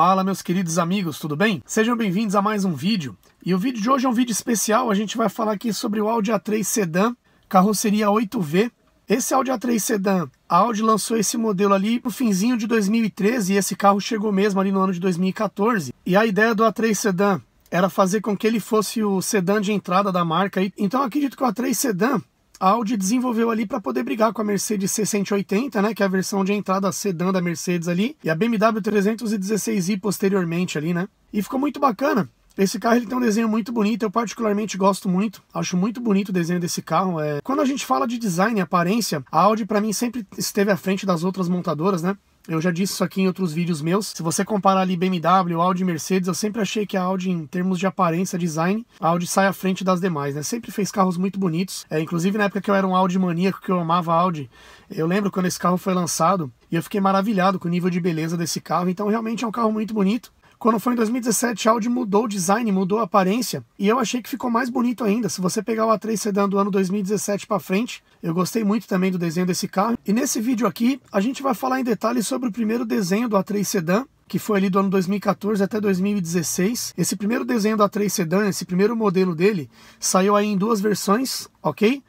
Fala, meus queridos amigos, tudo bem? Sejam bem-vindos a mais um vídeo. E o vídeo de hoje é um vídeo especial, a gente vai falar aqui sobre o Audi A3 Sedan, carroceria 8V. Esse Audi A3 Sedan, a Audi lançou esse modelo ali pro finzinho de 2013 e esse carro chegou mesmo ali no ano de 2014. E a ideia do A3 Sedan era fazer com que ele fosse o sedã de entrada da marca. Então acredito que o A3 Sedan Audi desenvolveu ali para poder brigar com a Mercedes C180, né, que é a versão de entrada sedã da Mercedes ali, e a BMW 316i posteriormente ali, né? E ficou muito bacana. Esse carro ele tem um desenho muito bonito, eu particularmente gosto muito. Acho muito bonito o desenho desse carro. É... Quando a gente fala de design e aparência, a Audi para mim sempre esteve à frente das outras montadoras, né? Eu já disse isso aqui em outros vídeos meus. Se você comparar ali BMW, Audi e Mercedes, eu sempre achei que a Audi, em termos de aparência, design, a Audi sai à frente das demais, né? Sempre fez carros muito bonitos. É, inclusive na época que eu era um Audi maníaco, que eu amava Audi, eu lembro quando esse carro foi lançado e eu fiquei maravilhado com o nível de beleza desse carro. Então realmente é um carro muito bonito. Quando foi em 2017, a Audi mudou o design, mudou a aparência, e eu achei que ficou mais bonito ainda. Se você pegar o A3 Sedan do ano 2017 para frente, eu gostei muito também do desenho desse carro. E nesse vídeo aqui, a gente vai falar em detalhes sobre o primeiro desenho do A3 Sedan, que foi ali do ano 2014 até 2016. Esse primeiro desenho do A3 Sedan, esse primeiro modelo dele, saiu aí em duas versões, ok?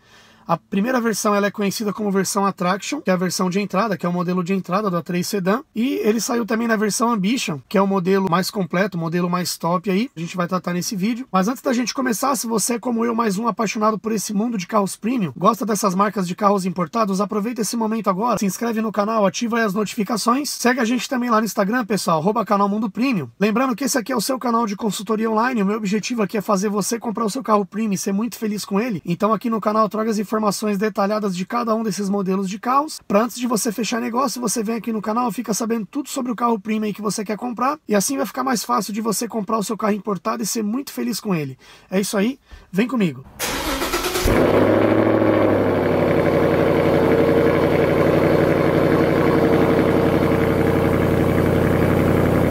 A primeira versão ela é conhecida como versão Attraction, que é a versão de entrada, que é o modelo de entrada do A3 Sedan, e ele saiu também na versão Ambition, que é o modelo mais completo, o modelo mais top aí. A gente vai tratar nesse vídeo. Mas antes da gente começar, se você é como eu, mais um apaixonado por esse mundo de carros premium, gosta dessas marcas de carros importados, aproveita esse momento agora, se inscreve no canal, ativa as notificações, segue a gente também lá no Instagram, pessoal, arroba canal Mundo Premium. Lembrando que esse aqui é o seu canal de consultoria online, o meu objetivo aqui é fazer você comprar o seu carro premium e ser muito feliz com ele. Então aqui no canal trocas e informações informações detalhadas de cada um desses modelos de carros, para antes de você fechar negócio, você vem aqui no canal, fica sabendo tudo sobre o carro premium que você quer comprar, e assim vai ficar mais fácil de você comprar o seu carro importado e ser muito feliz com ele. É isso aí, vem comigo!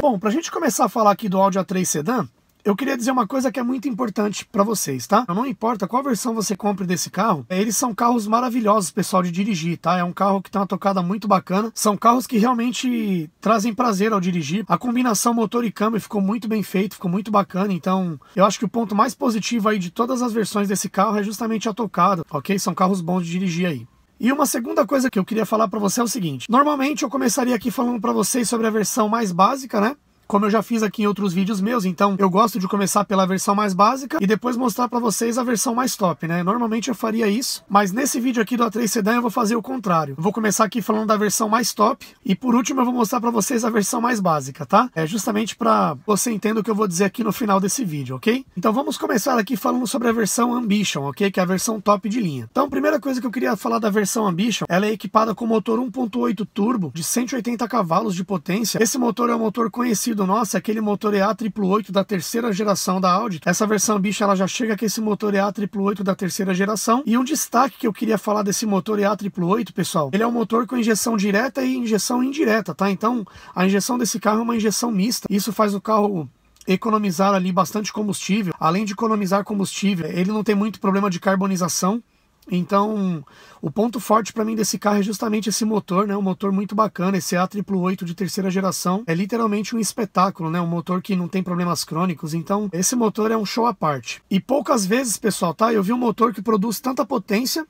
Bom, para a gente começar a falar aqui do Audi A3 Sedan, eu queria dizer uma coisa que é muito importante para vocês, tá? Não importa qual versão você compre desse carro, eles são carros maravilhosos, pessoal, de dirigir, tá? É um carro que tem uma tocada muito bacana. São carros que realmente trazem prazer ao dirigir. A combinação motor e câmbio ficou muito bem feito, ficou muito bacana. Então, eu acho que o ponto mais positivo aí de todas as versões desse carro é justamente a tocada, ok? São carros bons de dirigir aí. E uma segunda coisa que eu queria falar para você é o seguinte: normalmente eu começaria aqui falando para vocês sobre a versão mais básica, né? como eu já fiz aqui em outros vídeos meus, então eu gosto de começar pela versão mais básica e depois mostrar para vocês a versão mais top, né? Normalmente eu faria isso, mas nesse vídeo aqui do A3 Sedan eu vou fazer o contrário. vou começar aqui falando da versão mais top e por último eu vou mostrar para vocês a versão mais básica, tá? É justamente para você entender o que eu vou dizer aqui no final desse vídeo, ok? Então vamos começar aqui falando sobre a versão Ambition, ok? Que é a versão top de linha. Então, primeira coisa que eu queria falar da versão Ambition, ela é equipada com motor 1.8 turbo de 180 cavalos de potência. Esse motor é um motor conhecido preferido nosso é aquele motor EA888 da terceira geração da Audi. Essa versão bicha ela já chega com esse motor EA888 da terceira geração. E um destaque que eu queria falar desse motor EA888, pessoal, ele é um motor com injeção direta e injeção indireta, tá? Então a injeção desse carro é uma injeção mista. Isso faz o carro economizar ali bastante combustível. Além de economizar combustível, ele não tem muito problema de carbonização. Então, o ponto forte para mim desse carro é justamente esse motor, né? Um motor muito bacana, esse A888 de terceira geração. É literalmente um espetáculo, né? Um motor que não tem problemas crônicos. Então, esse motor é um show à parte. E poucas vezes, pessoal, tá? Eu vi um motor que produz tanta potência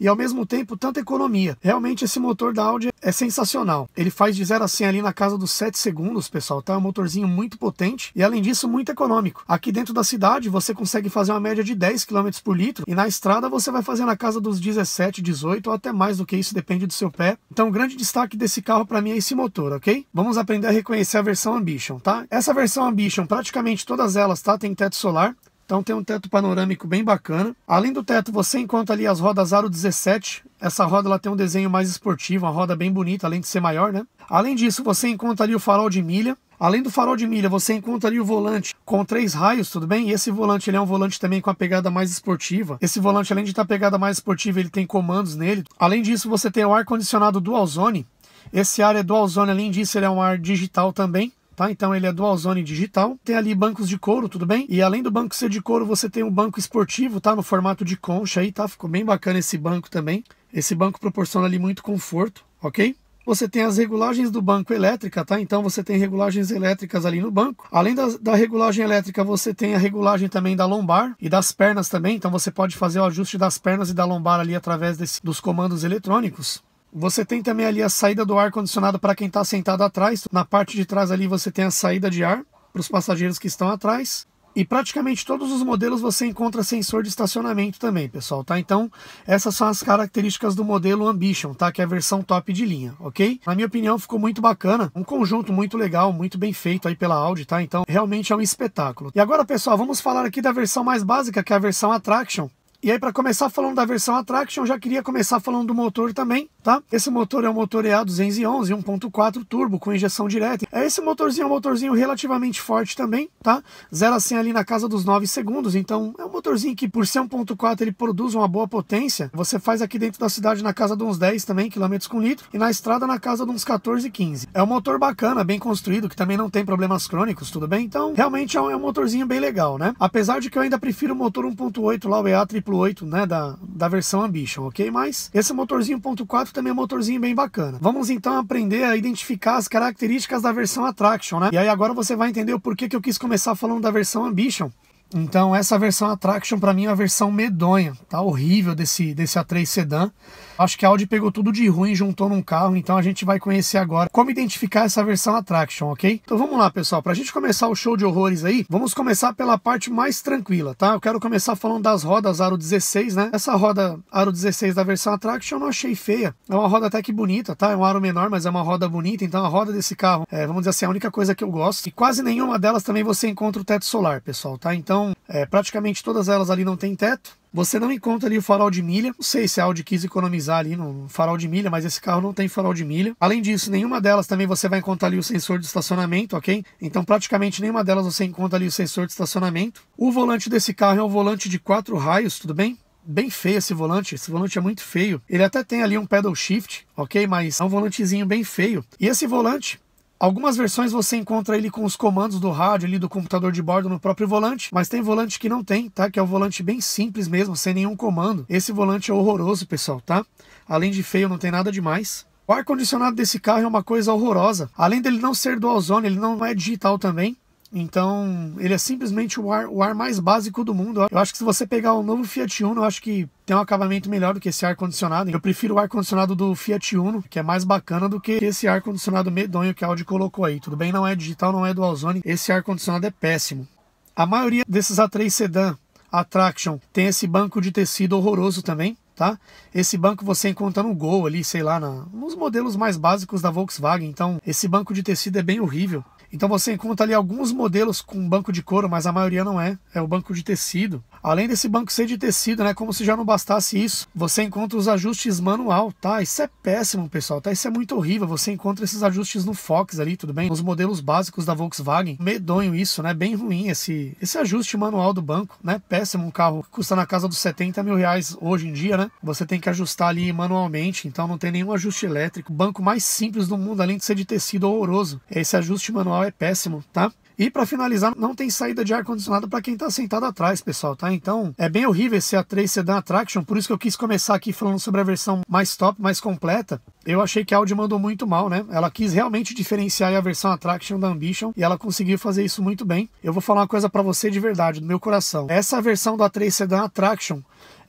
e ao mesmo tempo tanta economia. Realmente esse motor da Audi é sensacional. Ele faz de 0 a 100 ali na casa dos 7 segundos, pessoal, tá? É um motorzinho muito potente e além disso muito econômico. Aqui dentro da cidade você consegue fazer uma média de 10 km por litro e na estrada você vai fazer na casa dos 17, 18 ou até mais do que isso, depende do seu pé. Então, o grande destaque desse carro para mim é esse motor, ok? Vamos aprender a reconhecer a versão Ambition, tá? Essa versão Ambition, praticamente todas elas, tá? Tem teto solar. Então tem um teto panorâmico bem bacana. Além do teto, você encontra ali as rodas Aro 17. Essa roda ela tem um desenho mais esportivo, uma roda bem bonita, além de ser maior, né? Além disso, você encontra ali o farol de milha, Além do farol de milha, você encontra ali o volante com três raios, tudo bem? E esse volante ele é um volante também com a pegada mais esportiva. Esse volante, além de estar tá pegada mais esportiva, ele tem comandos nele. Além disso, você tem o ar-condicionado dual zone. Esse ar é dual zone, além disso, ele é um ar digital também tá? Então ele é dual zone digital. Tem ali bancos de couro, tudo bem? E além do banco ser de couro, você tem um banco esportivo, tá? No formato de concha aí, tá? Ficou bem bacana esse banco também. Esse banco proporciona ali muito conforto, ok? você tem as regulagens do banco elétrica, tá? Então você tem regulagens elétricas ali no banco. Além da, da, regulagem elétrica, você tem a regulagem também da lombar e das pernas também. Então você pode fazer o ajuste das pernas e da lombar ali através desse, dos comandos eletrônicos. Você tem também ali a saída do ar condicionado para quem está sentado atrás. Na parte de trás ali você tem a saída de ar para os passageiros que estão atrás. E praticamente todos os modelos você encontra sensor de estacionamento também, pessoal, tá? Então, essas são as características do modelo Ambition, tá? Que é a versão top de linha, ok? Na minha opinião, ficou muito bacana. Um conjunto muito legal, muito bem feito aí pela Audi, tá? Então, realmente é um espetáculo. E agora, pessoal, vamos falar aqui da versão mais básica, que é a versão Attraction. E aí, para começar falando da versão Attraction, já queria começar falando do motor também, Tá? Esse motor é um motor EA 211, 1.4 turbo com injeção direta. É esse motorzinho é um motorzinho relativamente forte também, tá? 0 a 100 ali na casa dos 9 segundos, então é um motorzinho que por ser 1.4 ele produz uma boa potência. Você faz aqui dentro da cidade na casa de uns 10 também quilômetros com litro e na estrada na casa de uns 14, 15. É um motor bacana, bem construído, que também não tem problemas crônicos, tudo bem? Então, realmente é um, é um motorzinho bem legal, né? Apesar de que eu ainda prefiro o motor 1.8 lá, o EA 888, né, da, da versão Ambition, ok? Mas esse motorzinho 1.4 também é um motorzinho bem bacana. Vamos então aprender a identificar as características da versão Attraction, né? E aí agora você vai entender o porquê que eu quis começar falando da versão Ambition. Então essa versão Attraction para mim é uma versão medonha, tá horrível desse, desse A3 Sedan. Acho que a Audi pegou tudo de ruim, e juntou num carro, então a gente vai conhecer agora como identificar essa versão Attraction, ok? Então vamos lá pessoal, para a gente começar o show de horrores aí, vamos começar pela parte mais tranquila, tá? Eu quero começar falando das rodas aro 16, né? Essa roda aro 16 da versão Attraction eu não achei feia, é uma roda até que bonita, tá? É um aro menor, mas é uma roda bonita, então a roda desse carro, é, vamos dizer assim, é a única coisa que eu gosto. E quase nenhuma delas também você encontra o teto solar, pessoal, tá? Então então, é, praticamente todas elas ali não tem teto. Você não encontra ali o farol de milha. Não sei se a Audi quis economizar ali no farol de milha, mas esse carro não tem farol de milha. Além disso, nenhuma delas também você vai encontrar ali o sensor de estacionamento, ok? Então, praticamente nenhuma delas você encontra ali o sensor de estacionamento. O volante desse carro é um volante de quatro raios, tudo bem? bem feio esse volante. Esse volante é muito feio. Ele até tem ali um pedal shift, ok? Mas é um volantezinho bem feio. E esse volante, Algumas versões você encontra ele com os comandos do rádio ali do computador de bordo no próprio volante, mas tem volante que não tem, tá? Que é o um volante bem simples mesmo, sem nenhum comando. Esse volante é horroroso, pessoal, tá? Além de feio, não tem nada demais. O ar-condicionado desse carro é uma coisa horrorosa. Além dele não ser dual zone, ele não é digital também. Então, ele é simplesmente o ar, o ar mais básico do mundo. Eu acho que se você pegar o novo Fiat Uno, eu acho que tem um acabamento melhor do que esse ar-condicionado. Eu prefiro o ar-condicionado do Fiat Uno, que é mais bacana do que esse ar-condicionado medonho que a Audi colocou aí. Tudo bem, não é digital, não é dual zone. Esse ar-condicionado é péssimo. A maioria desses A3 Sedan, Attraction, tem esse banco de tecido horroroso também. Tá? Esse banco você encontra no Gol ali, sei lá, na, nos modelos mais básicos da Volkswagen. Então, esse banco de tecido é bem horrível. Então você encontra ali alguns modelos com banco de couro, mas a maioria não é, é o banco de tecido. Além desse banco ser de tecido, né, como se já não bastasse isso, você encontra os ajustes manual, tá? Isso é péssimo, pessoal, tá? Isso é muito horrível. Você encontra esses ajustes no Fox ali, tudo bem? Nos modelos básicos da Volkswagen. Medonho isso, né? Bem ruim esse, esse ajuste manual do banco, né? Péssimo. Um carro que custa na casa dos 70 mil reais hoje em dia, né? Você tem que ajustar ali manualmente, então não tem nenhum ajuste elétrico. Banco mais simples do mundo, além de ser de tecido horroroso. Esse ajuste manual é péssimo, tá? E para finalizar, não tem saída de ar-condicionado para quem está sentado atrás, pessoal, tá? Então é bem horrível esse A3 Sedan Attraction, por isso que eu quis começar aqui falando sobre a versão mais top, mais completa. Eu achei que a Audi mandou muito mal, né? Ela quis realmente diferenciar a versão Attraction da Ambition e ela conseguiu fazer isso muito bem. Eu vou falar uma coisa para você de verdade, do meu coração. Essa versão do A3 Sedan Attraction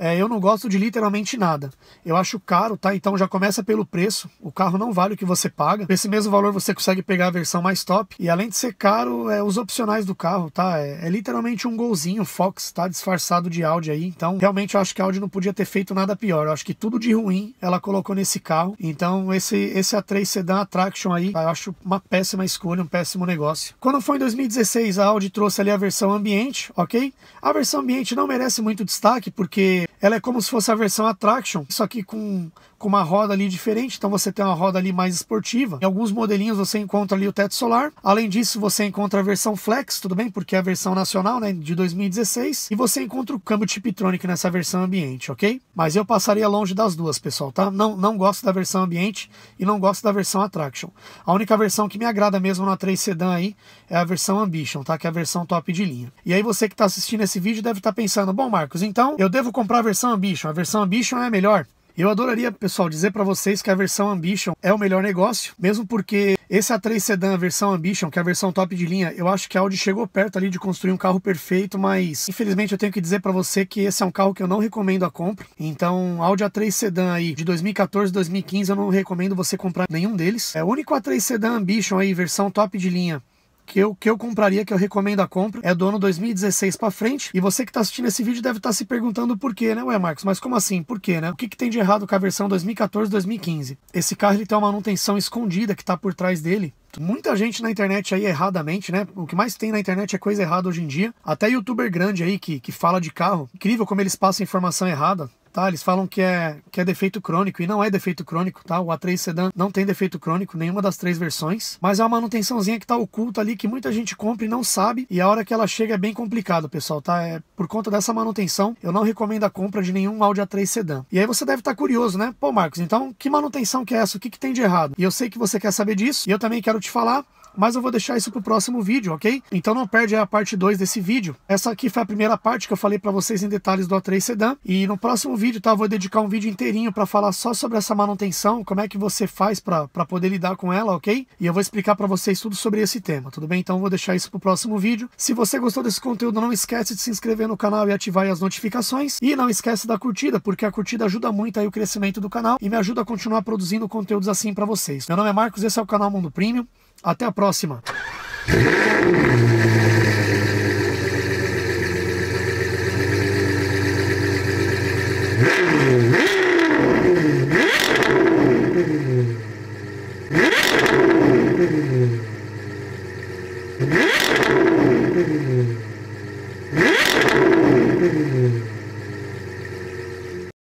é, eu não gosto de literalmente nada. Eu acho caro, tá? Então já começa pelo preço. O carro não vale o que você paga. esse mesmo valor você consegue pegar a versão mais top. E além de ser caro, é os opcionais do carro, tá? É, é literalmente um golzinho Fox, tá? Disfarçado de Audi aí. Então realmente eu acho que a Audi não podia ter feito nada pior. Eu acho que tudo de ruim ela colocou nesse carro. Então esse, esse A3 Sedan Attraction aí, eu acho uma péssima escolha, um péssimo negócio. Quando foi em 2016, a Audi trouxe ali a versão ambiente, ok? A versão ambiente não merece muito destaque porque ela é como se fosse a versão Attraction, só que com com uma roda ali diferente, então você tem uma roda ali mais esportiva. Em alguns modelinhos você encontra ali o teto solar. Além disso, você encontra a versão Flex, tudo bem? Porque é a versão nacional, né, de 2016, e você encontra o câmbio Tiptronic nessa versão ambiente, OK? Mas eu passaria longe das duas, pessoal, tá? Não não gosto da versão ambiente e não gosto da versão Attraction. A única versão que me agrada mesmo na 3 Sedan aí é a versão Ambition, tá? Que é a versão top de linha. E aí você que está assistindo esse vídeo deve estar tá pensando, bom, Marcos, então eu devo comprar a versão Ambition. A versão Ambition é melhor. Eu adoraria, pessoal, dizer para vocês que a versão Ambition é o melhor negócio, mesmo porque esse A3 Sedan, a versão Ambition, que é a versão top de linha, eu acho que a Audi chegou perto ali de construir um carro perfeito, mas infelizmente eu tenho que dizer para você que esse é um carro que eu não recomendo a compra. Então, Audi A3 Sedan aí de 2014, 2015, eu não recomendo você comprar nenhum deles. É o único A3 Sedan Ambition aí, versão top de linha, que eu, que eu compraria, que eu recomendo a compra, é do ano 2016 para frente. E você que está assistindo esse vídeo deve estar tá se perguntando por quê, né? Ué, Marcos, mas como assim? Por quê, né? O que, que tem de errado com a versão 2014-2015? Esse carro ele tem uma manutenção escondida que está por trás dele. Muita gente na internet aí erradamente, né? O que mais tem na internet é coisa errada hoje em dia. Até youtuber grande aí que, que fala de carro. Incrível como eles passam informação errada tá? Eles falam que é, que é defeito crônico e não é defeito crônico, tá? O A3 Sedan não tem defeito crônico, nenhuma das três versões, mas é uma manutençãozinha que tá oculta ali, que muita gente compra e não sabe, e a hora que ela chega é bem complicado, pessoal, tá? É, por conta dessa manutenção, eu não recomendo a compra de nenhum Audi A3 Sedan. E aí você deve estar tá curioso, né? Pô, Marcos, então que manutenção que é essa? O que, que tem de errado? E eu sei que você quer saber disso, e eu também quero te falar mas eu vou deixar isso para o próximo vídeo, ok? Então não perde a parte 2 desse vídeo. Essa aqui foi a primeira parte que eu falei para vocês em detalhes do A3 Sedan. E no próximo vídeo, tá? Eu vou dedicar um vídeo inteirinho para falar só sobre essa manutenção, como é que você faz para poder lidar com ela, ok? E eu vou explicar para vocês tudo sobre esse tema, tudo bem? Então eu vou deixar isso para o próximo vídeo. Se você gostou desse conteúdo, não esquece de se inscrever no canal e ativar as notificações. E não esquece da curtida, porque a curtida ajuda muito aí o crescimento do canal e me ajuda a continuar produzindo conteúdos assim para vocês. Meu nome é Marcos, esse é o canal Mundo Premium. Até a próxima!